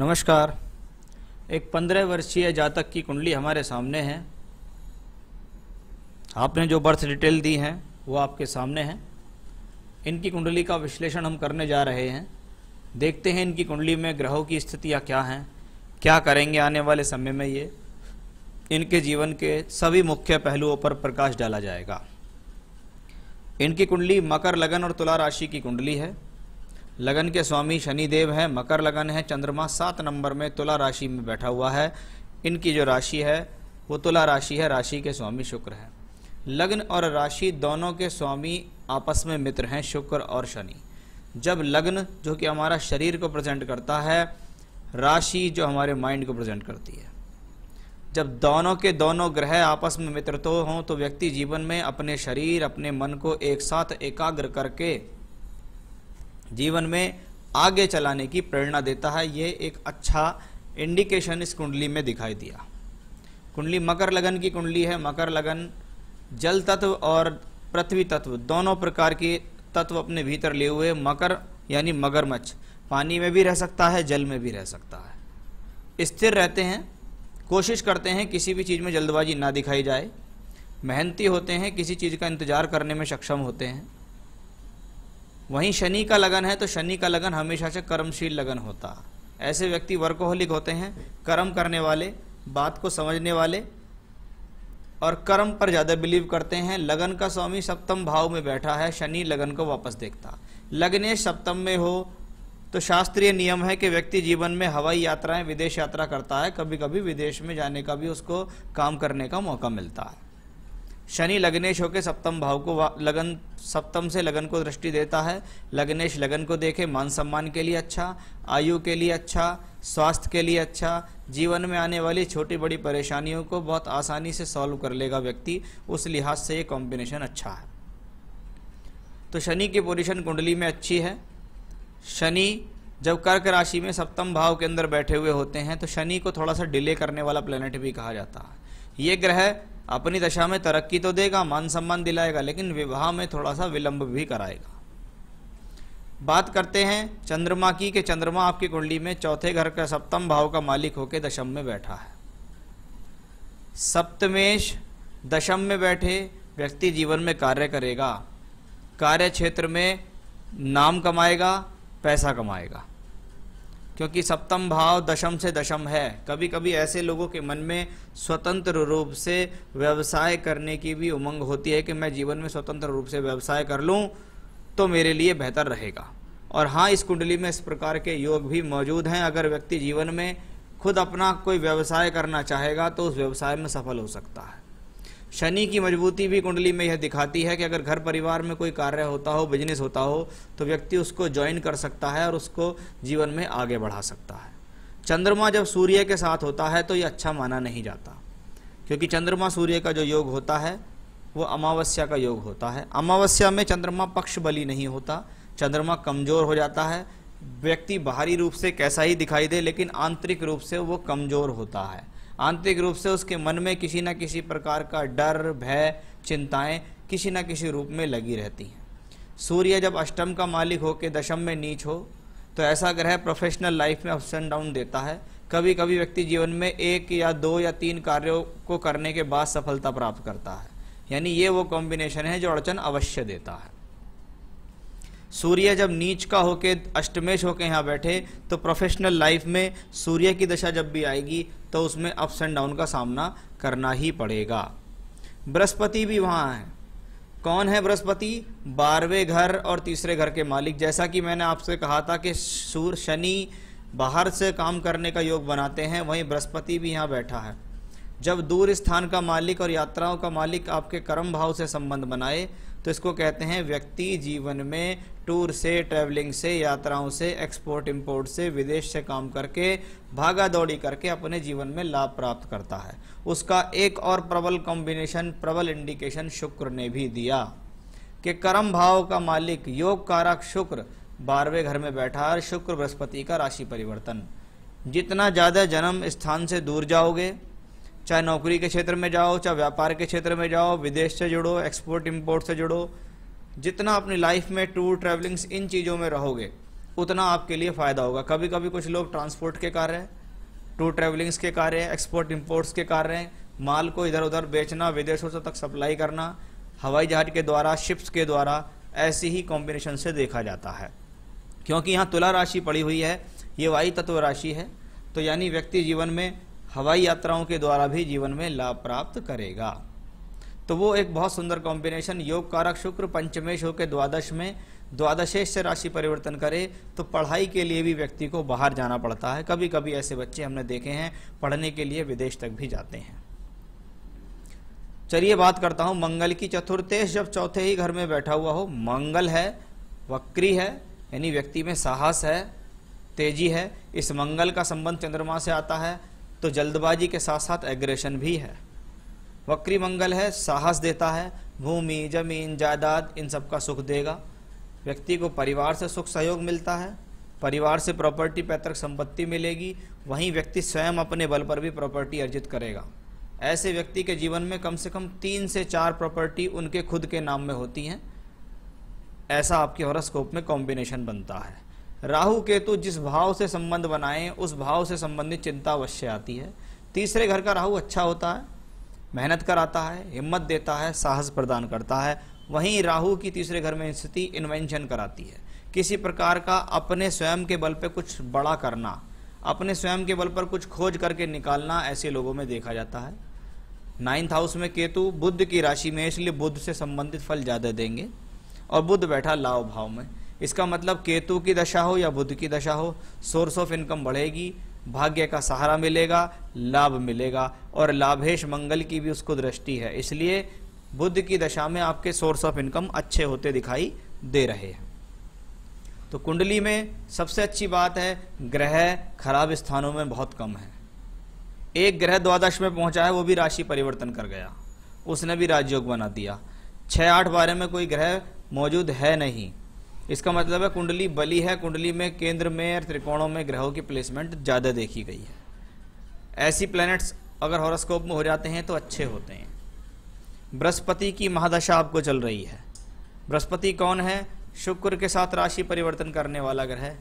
नमस्कार एक पंद्रह वर्षीय जातक की कुंडली हमारे सामने है आपने जो बर्थ डिटेल दी हैं वो आपके सामने हैं इनकी कुंडली का विश्लेषण हम करने जा रहे हैं देखते हैं इनकी कुंडली में ग्रहों की स्थितियाँ क्या हैं क्या करेंगे आने वाले समय में ये इनके जीवन के सभी मुख्य पहलुओं पर प्रकाश डाला जाएगा इनकी कुंडली मकर लगन और तुला राशि की कुंडली है लगन के स्वामी शनिदेव हैं मकर लगन है चंद्रमा सात नंबर में तुला राशि में बैठा हुआ है इनकी जो राशि है वो तुला राशि है राशि के स्वामी शुक्र है लग्न और राशि दोनों के स्वामी आपस में मित्र हैं शुक्र और शनि जब लग्न जो कि हमारा शरीर को प्रेजेंट करता है राशि जो हमारे माइंड को प्रेजेंट करती है जब दोनों के दोनों ग्रह आपस में मित्र तो हों तो व्यक्ति जीवन में अपने शरीर अपने मन को एक साथ एकाग्र करके जीवन में आगे चलाने की प्रेरणा देता है ये एक अच्छा इंडिकेशन इस कुंडली में दिखाई दिया कुंडली मकर लगन की कुंडली है मकर लगन जल तत्व और पृथ्वी तत्व दोनों प्रकार के तत्व अपने भीतर लिए हुए मकर यानी मगरमच्छ पानी में भी रह सकता है जल में भी रह सकता है स्थिर रहते हैं कोशिश करते हैं किसी भी चीज़ में जल्दबाजी ना दिखाई जाए मेहनती होते हैं किसी चीज़ का इंतज़ार करने में सक्षम होते हैं वहीं शनि का लगन है तो शनि का लगन हमेशा से कर्मशील लगन होता ऐसे व्यक्ति वर्कोहलिक होते हैं कर्म करने वाले बात को समझने वाले और कर्म पर ज़्यादा बिलीव करते हैं लगन का स्वामी सप्तम भाव में बैठा है शनि लगन को वापस देखता लगने सप्तम में हो तो शास्त्रीय नियम है कि व्यक्ति जीवन में हवाई यात्राएं विदेश यात्रा करता है कभी कभी विदेश में जाने का भी उसको काम करने का मौका मिलता है शनि लग्नेश होकर सप्तम भाव को लगन सप्तम से लगन को दृष्टि देता है लग्नेश लगन को देखे मान सम्मान के लिए अच्छा आयु के लिए अच्छा स्वास्थ्य के लिए अच्छा जीवन में आने वाली छोटी बड़ी परेशानियों को बहुत आसानी से सॉल्व कर लेगा व्यक्ति उस लिहाज से ये कॉम्बिनेशन अच्छा है तो शनि की पोजिशन कुंडली में अच्छी है शनि जब कर्क राशि में सप्तम भाव के अंदर बैठे हुए होते हैं तो शनि को थोड़ा सा डिले करने वाला प्लेनेट भी कहा जाता है ये ग्रह अपनी दशा में तरक्की तो देगा मान सम्मान दिलाएगा लेकिन विवाह में थोड़ा सा विलंब भी कराएगा बात करते हैं चंद्रमा की कि चंद्रमा आपकी कुंडली में चौथे घर का सप्तम भाव का मालिक होकर दशम में बैठा है सप्तमेश दशम में बैठे व्यक्ति जीवन में कार्य करेगा कार्य क्षेत्र में नाम कमाएगा पैसा कमाएगा क्योंकि सप्तम भाव दशम से दशम है कभी कभी ऐसे लोगों के मन में स्वतंत्र रूप से व्यवसाय करने की भी उमंग होती है कि मैं जीवन में स्वतंत्र रूप से व्यवसाय कर लूँ तो मेरे लिए बेहतर रहेगा और हाँ इस कुंडली में इस प्रकार के योग भी मौजूद हैं अगर व्यक्ति जीवन में खुद अपना कोई व्यवसाय करना चाहेगा तो उस व्यवसाय में सफल हो सकता है शनि की मजबूती भी कुंडली में यह दिखाती है कि अगर घर परिवार में कोई कार्य होता हो बिजनेस होता हो तो व्यक्ति उसको ज्वाइन कर सकता है और उसको जीवन में आगे बढ़ा सकता है चंद्रमा जब सूर्य के साथ होता है तो ये अच्छा माना नहीं जाता क्योंकि चंद्रमा सूर्य का जो योग होता है वो अमावस्या का योग होता है अमावस्या में चंद्रमा पक्ष बली नहीं होता चंद्रमा कमज़ोर हो जाता है व्यक्ति बाहरी रूप से कैसा ही दिखाई दे लेकिन आंतरिक रूप से वो कमज़ोर होता है आंतरिक रूप से उसके मन में किसी न किसी प्रकार का डर भय चिंताएं किसी न किसी रूप में लगी रहती हैं सूर्य जब अष्टम का मालिक हो के दशम में नीच हो तो ऐसा ग्रह प्रोफेशनल लाइफ में अप्स एंड डाउन देता है कभी कभी व्यक्ति जीवन में एक या दो या तीन कार्यों को करने के बाद सफलता प्राप्त करता है यानी ये वो कॉम्बिनेशन है जो अड़चन अवश्य देता है सूर्य जब नीच का होके अष्टमेश होके यहाँ बैठे तो प्रोफेशनल लाइफ में सूर्य की दशा जब भी आएगी तो उसमें अप्स एंड डाउन का सामना करना ही पड़ेगा बृहस्पति भी वहाँ है कौन है बृहस्पति बारहवें घर और तीसरे घर के मालिक जैसा कि मैंने आपसे कहा था कि सूर्य शनि बाहर से काम करने का योग बनाते हैं वहीं बृहस्पति भी यहाँ बैठा है जब दूर स्थान का मालिक और यात्राओं का मालिक आपके कर्म भाव से संबंध बनाए तो इसको कहते हैं व्यक्ति जीवन में टूर से ट्रैवलिंग से यात्राओं से एक्सपोर्ट इंपोर्ट से विदेश से काम करके भागा दौड़ी करके अपने जीवन में लाभ प्राप्त करता है उसका एक और प्रबल कॉम्बिनेशन प्रबल इंडिकेशन शुक्र ने भी दिया कि कर्म भाव का मालिक योग कारक शुक्र बारहवें घर में बैठा और शुक्र बृहस्पति का राशि परिवर्तन जितना ज़्यादा जन्म स्थान से दूर जाओगे चाहे नौकरी के क्षेत्र में जाओ चाहे व्यापार के क्षेत्र में जाओ विदेश से जुड़ो एक्सपोर्ट इम्पोर्ट से जुड़ो जितना अपनी लाइफ में टूर ट्रैवलिंग्स इन चीज़ों में रहोगे उतना आपके लिए फ़ायदा होगा कभी कभी कुछ लोग ट्रांसपोर्ट के कार्य टूर ट्रैवलिंग्स के कार्य एक्सपोर्ट इम्पोर्ट्स के कार्य माल को इधर उधर बेचना विदेशों से तक सप्लाई करना हवाई जहाज के द्वारा शिप्स के द्वारा ऐसी ही कॉम्बिनेशन से देखा जाता है क्योंकि यहाँ तुला राशि पड़ी हुई है ये वायु तत्व राशि है तो यानी व्यक्ति जीवन में हवाई यात्राओं के द्वारा भी जीवन में लाभ प्राप्त करेगा तो वो एक बहुत सुंदर कॉम्बिनेशन योग कारक शुक्र पंचमेश होकर द्वादश में द्वादशेष से राशि परिवर्तन करे तो पढ़ाई के लिए भी व्यक्ति को बाहर जाना पड़ता है कभी कभी ऐसे बच्चे हमने देखे हैं पढ़ने के लिए विदेश तक भी जाते हैं चलिए बात करता हूँ मंगल की चतुर्थेश जब चौथे ही घर में बैठा हुआ हो मंगल है वक्री है यानी व्यक्ति में साहस है तेजी है इस मंगल का संबंध चंद्रमा से आता है तो जल्दबाजी के साथ साथ एग्रेशन भी है वक्री मंगल है साहस देता है भूमि जमीन जायदाद इन सब का सुख देगा व्यक्ति को परिवार से सुख सहयोग मिलता है परिवार से प्रॉपर्टी पैतृक संपत्ति मिलेगी वहीं व्यक्ति स्वयं अपने बल पर भी प्रॉपर्टी अर्जित करेगा ऐसे व्यक्ति के जीवन में कम से कम तीन से चार प्रॉपर्टी उनके खुद के नाम में होती हैं ऐसा आपके हॉरोस्कोप में कॉम्बिनेशन बनता है राहु केतु जिस भाव से संबंध बनाएं उस भाव से संबंधित चिंता अवश्य आती है तीसरे घर का राहु अच्छा होता है मेहनत कराता है हिम्मत देता है साहस प्रदान करता है वहीं राहु की तीसरे घर में स्थिति इन्वेंशन कराती है किसी प्रकार का अपने स्वयं के बल पर कुछ बड़ा करना अपने स्वयं के बल पर कुछ खोज करके निकालना ऐसे लोगों में देखा जाता है नाइन्थ हाउस में केतु बुद्ध की राशि में इसलिए बुद्ध से संबंधित फल ज़्यादा देंगे और बुद्ध बैठा लाभ भाव में इसका मतलब केतु की दशा हो या बुद्ध की दशा हो सोर्स ऑफ इनकम बढ़ेगी भाग्य का सहारा मिलेगा लाभ मिलेगा और लाभेश मंगल की भी उसको दृष्टि है इसलिए बुद्ध की दशा में आपके सोर्स ऑफ इनकम अच्छे होते दिखाई दे रहे हैं तो कुंडली में सबसे अच्छी बात है ग्रह खराब स्थानों में बहुत कम है एक ग्रह द्वादश में पहुंचा है वो भी राशि परिवर्तन कर गया उसने भी राजयोग बना दिया छः आठ बारह में कोई ग्रह मौजूद है नहीं इसका मतलब है कुंडली बली है कुंडली में केंद्र में और त्रिकोणों में ग्रहों की प्लेसमेंट ज़्यादा देखी गई है ऐसी प्लैनेट्स अगर हॉरोस्कोप में हो जाते हैं तो अच्छे होते हैं बृहस्पति की महादशा आपको चल रही है बृहस्पति कौन है शुक्र के साथ राशि परिवर्तन करने वाला ग्रह है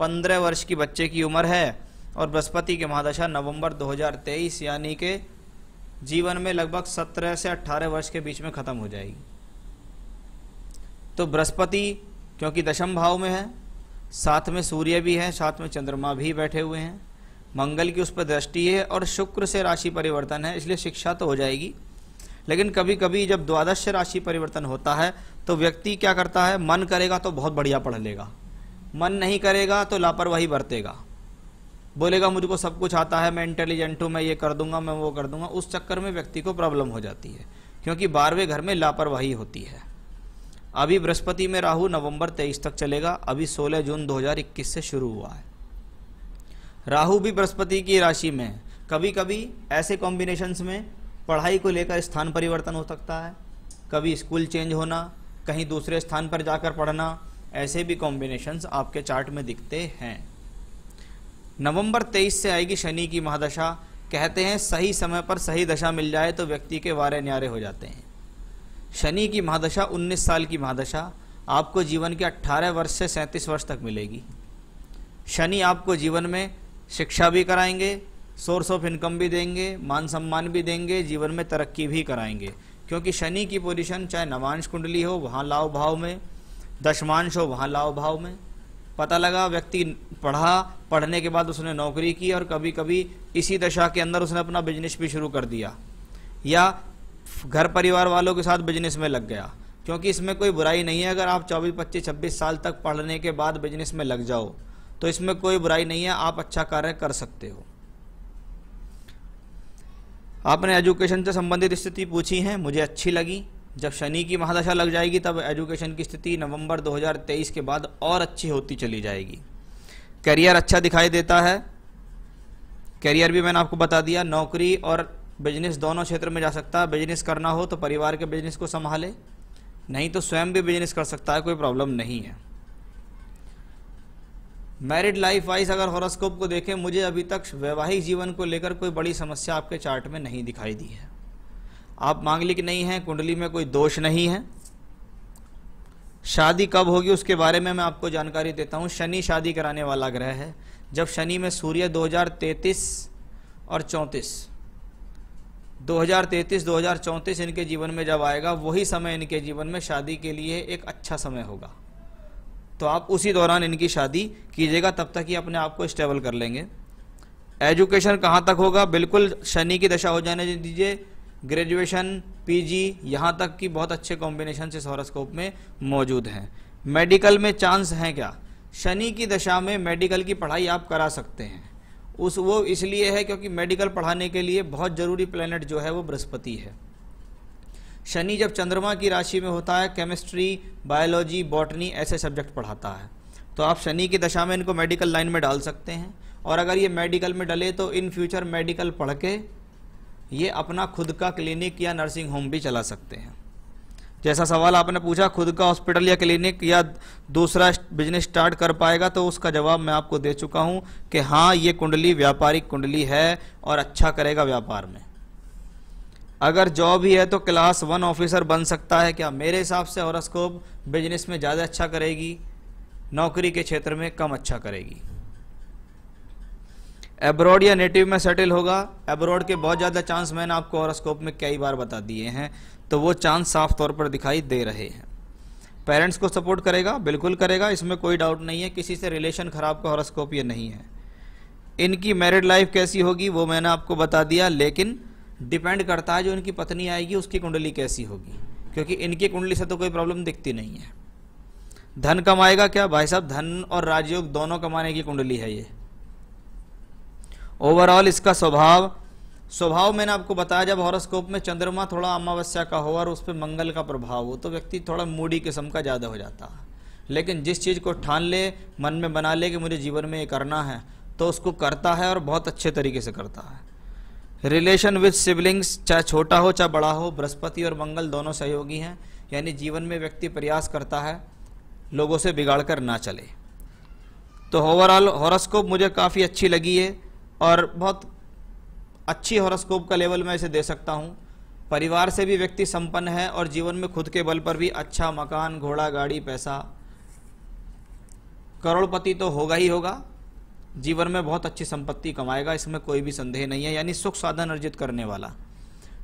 पंद्रह वर्ष की बच्चे की उम्र है और बृहस्पति की महादशा नवंबर 2023 यानी के जीवन में लगभग 17 से 18 वर्ष के बीच में ख़त्म हो जाएगी तो बृहस्पति क्योंकि दशम भाव में है साथ में सूर्य भी है साथ में चंद्रमा भी बैठे हुए हैं मंगल की उस पर दृष्टि है और शुक्र से राशि परिवर्तन है इसलिए शिक्षा तो हो जाएगी लेकिन कभी कभी जब द्वादश से राशि परिवर्तन होता है तो व्यक्ति क्या करता है मन करेगा तो बहुत बढ़िया पढ़ लेगा मन नहीं करेगा तो लापरवाही बरतेगा बोलेगा मुझको सब कुछ आता है मैं इंटेलिजेंट हूँ मैं ये कर दूंगा मैं वो कर दूंगा उस चक्कर में व्यक्ति को प्रॉब्लम हो जाती है क्योंकि बारहवें घर में लापरवाही होती है अभी बृहस्पति में राहु नवंबर 23 तक चलेगा अभी 16 जून 2021 से शुरू हुआ है राहु भी बृहस्पति की राशि में है कभी कभी ऐसे कॉम्बिनेशंस में पढ़ाई को लेकर स्थान परिवर्तन हो सकता है कभी स्कूल चेंज होना कहीं दूसरे स्थान पर जाकर पढ़ना ऐसे भी कॉम्बिनेशंस आपके चार्ट में दिखते हैं नवंबर 23 से आएगी शनि की महादशा कहते हैं सही समय पर सही दशा मिल जाए तो व्यक्ति के वारे न्यारे हो जाते हैं शनि की महादशा 19 साल की महादशा आपको जीवन के 18 वर्ष से 37 वर्ष तक मिलेगी शनि आपको जीवन में शिक्षा भी कराएंगे सोर्स ऑफ इनकम भी देंगे मान सम्मान भी देंगे जीवन में तरक्की भी कराएंगे क्योंकि शनि की पोजिशन चाहे नवांश कुंडली हो वहाँ लाव भाव में दशमांश हो वहाँ लाव भाव में पता लगा व्यक्ति पढ़ा पढ़ने के बाद उसने नौकरी की और कभी कभी इसी दशा के अंदर उसने अपना बिजनेस भी शुरू कर दिया या घर परिवार वालों के साथ बिजनेस में लग गया क्योंकि इसमें कोई बुराई नहीं है अगर आप 24, 25, 26 साल तक पढ़ने के बाद बिजनेस में लग जाओ तो इसमें कोई बुराई नहीं है आप अच्छा कार्य कर सकते हो आपने एजुकेशन से संबंधित स्थिति पूछी है मुझे अच्छी लगी जब शनि की महादशा लग जाएगी तब एजुकेशन की स्थिति नवंबर 2023 के बाद और अच्छी होती चली जाएगी करियर अच्छा दिखाई देता है करियर भी मैंने आपको बता दिया नौकरी और बिजनेस दोनों क्षेत्र में जा सकता है बिजनेस करना हो तो परिवार के बिजनेस को संभाले नहीं तो स्वयं भी बिजनेस कर सकता है कोई प्रॉब्लम नहीं है मैरिड लाइफ वाइज अगर हॉरोस्कोप को देखें मुझे अभी तक वैवाहिक जीवन को लेकर कोई बड़ी समस्या आपके चार्ट में नहीं दिखाई दी है आप मांगलिक नहीं हैं कुंडली में कोई दोष नहीं है शादी कब होगी उसके बारे में मैं आपको जानकारी देता हूँ शनि शादी कराने वाला ग्रह है जब शनि में सूर्य 2033 और 34 2033-2034 इनके जीवन में जब आएगा वही समय इनके जीवन में शादी के लिए एक अच्छा समय होगा तो आप उसी दौरान इनकी शादी कीजिएगा तब तक ही अपने आप को स्टेबल कर लेंगे एजुकेशन कहाँ तक होगा बिल्कुल शनि की दशा हो जाने दीजिए ग्रेजुएशन पीजी यहाँ तक कि बहुत अच्छे कॉम्बिनेशन से सौरस्कोप में मौजूद हैं मेडिकल में चांस हैं क्या शनि की दशा में मेडिकल की पढ़ाई आप करा सकते हैं उस वो इसलिए है क्योंकि मेडिकल पढ़ाने के लिए बहुत ज़रूरी प्लैनेट जो है वो बृहस्पति है शनि जब चंद्रमा की राशि में होता है केमिस्ट्री बायोलॉजी बॉटनी ऐसे सब्जेक्ट पढ़ाता है तो आप शनि की दशा में इनको मेडिकल लाइन में डाल सकते हैं और अगर ये मेडिकल में डले तो इन फ्यूचर मेडिकल पढ़ के ये अपना खुद का क्लिनिक या नर्सिंग होम भी चला सकते हैं जैसा सवाल आपने पूछा खुद का हॉस्पिटल या क्लिनिक या दूसरा बिजनेस स्टार्ट कर पाएगा तो उसका जवाब मैं आपको दे चुका हूं कि हाँ ये कुंडली व्यापारिक कुंडली है और अच्छा करेगा व्यापार में अगर जॉब ही है तो क्लास वन ऑफिसर बन सकता है क्या मेरे हिसाब से हॉरस्कोप बिजनेस में ज़्यादा अच्छा करेगी नौकरी के क्षेत्र में कम अच्छा करेगी एब्रॉड या नेटिव में सेटल होगा एब्रॉड के बहुत ज़्यादा चांस मैंने आपको हॉरोस्कोप में कई बार बता दिए हैं तो वो चांद साफ तौर पर दिखाई दे रहे हैं पेरेंट्स को सपोर्ट करेगा बिल्कुल करेगा इसमें कोई डाउट नहीं है किसी से रिलेशन ख़राब का हॉरोस्कोप ये नहीं है इनकी मैरिड लाइफ कैसी होगी वो मैंने आपको बता दिया लेकिन डिपेंड करता है जो इनकी पत्नी आएगी उसकी कुंडली कैसी होगी क्योंकि इनकी कुंडली से तो कोई प्रॉब्लम दिखती नहीं है धन कमाएगा क्या भाई साहब धन और राजयोग दोनों कमाने की कुंडली है ये ओवरऑल इसका स्वभाव स्वभाव मैंने आपको बताया जब हॉरोस्कोप में चंद्रमा थोड़ा अमावस्या का हो और उस पर मंगल का प्रभाव हो तो व्यक्ति थोड़ा मूडी किस्म का ज़्यादा हो जाता है लेकिन जिस चीज़ को ठान ले मन में बना ले कि मुझे जीवन में ये करना है तो उसको करता है और बहुत अच्छे तरीके से करता है रिलेशन विद सिबलिंग्स चाहे छोटा हो चाहे बड़ा हो बृहस्पति और मंगल दोनों सहयोगी हैं यानी जीवन में व्यक्ति प्रयास करता है लोगों से बिगाड़ कर ना चले तो ओवरऑल हॉरोस्कोप मुझे काफ़ी अच्छी लगी है और बहुत अच्छी हॉरोस्कोप का लेवल मैं इसे दे सकता हूँ परिवार से भी व्यक्ति संपन्न है और जीवन में खुद के बल पर भी अच्छा मकान घोड़ा गाड़ी पैसा करोड़पति तो होगा ही होगा जीवन में बहुत अच्छी संपत्ति कमाएगा इसमें कोई भी संदेह नहीं है यानी सुख साधन अर्जित करने वाला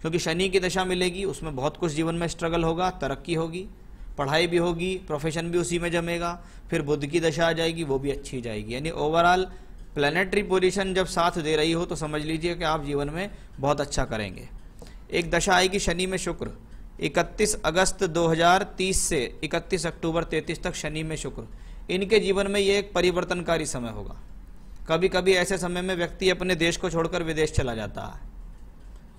क्योंकि शनि की दशा मिलेगी उसमें बहुत कुछ जीवन में स्ट्रगल होगा तरक्की होगी पढ़ाई भी होगी प्रोफेशन भी उसी में जमेगा फिर बुद्ध की दशा आ जाएगी वो भी अच्छी जाएगी यानी ओवरऑल प्लानिटरी पोजिशन जब साथ दे रही हो तो समझ लीजिए कि आप जीवन में बहुत अच्छा करेंगे एक दशा आएगी शनि में शुक्र 31 अगस्त 2030 से 31 अक्टूबर 33 तक शनि में शुक्र इनके जीवन में ये एक परिवर्तनकारी समय होगा कभी कभी ऐसे समय में व्यक्ति अपने देश को छोड़कर विदेश चला जाता है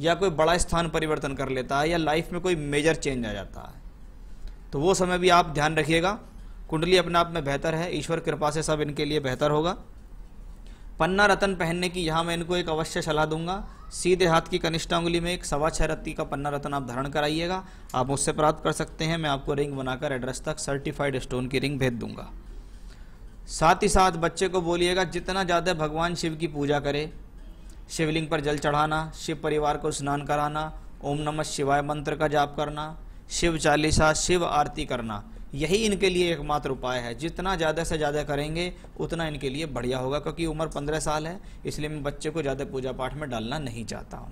या कोई बड़ा स्थान परिवर्तन कर लेता है या लाइफ में कोई मेजर चेंज आ जाता है तो वो समय भी आप ध्यान रखिएगा कुंडली अपने आप में बेहतर है ईश्वर कृपा से सब इनके लिए बेहतर होगा पन्ना रतन पहनने की यहाँ मैं इनको एक अवश्य सलाह दूंगा सीधे हाथ की कनिष्ठ उंगली में एक सवा छः रत्ती का पन्ना रतन आप धारण कराइएगा आप मुझसे प्राप्त कर सकते हैं मैं आपको रिंग बनाकर एड्रेस तक सर्टिफाइड स्टोन की रिंग भेज दूंगा साथ ही साथ बच्चे को बोलिएगा जितना ज़्यादा भगवान शिव की पूजा करे शिवलिंग पर जल चढ़ाना शिव परिवार को स्नान कराना ओम नमः शिवाय मंत्र का जाप करना शिव चालीसा शिव आरती करना यही इनके लिए एकमात्र उपाय है जितना ज़्यादा से ज़्यादा करेंगे उतना इनके लिए बढ़िया होगा क्योंकि उम्र पंद्रह साल है इसलिए मैं बच्चे को ज़्यादा पूजा पाठ में डालना नहीं चाहता हूँ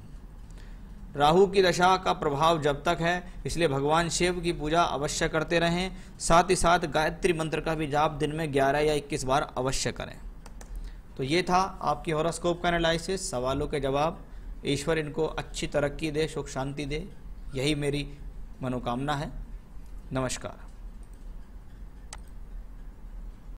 राहु की दशा का प्रभाव जब तक है इसलिए भगवान शिव की पूजा अवश्य करते रहें साथ ही साथ गायत्री मंत्र का भी जाप दिन में 11 या 21 बार अवश्य करें तो ये था आपकी हॉरोस्कोप का एनालिसिस सवालों के जवाब ईश्वर इनको अच्छी तरक्की दे सुख शांति दे यही मेरी मनोकामना है नमस्कार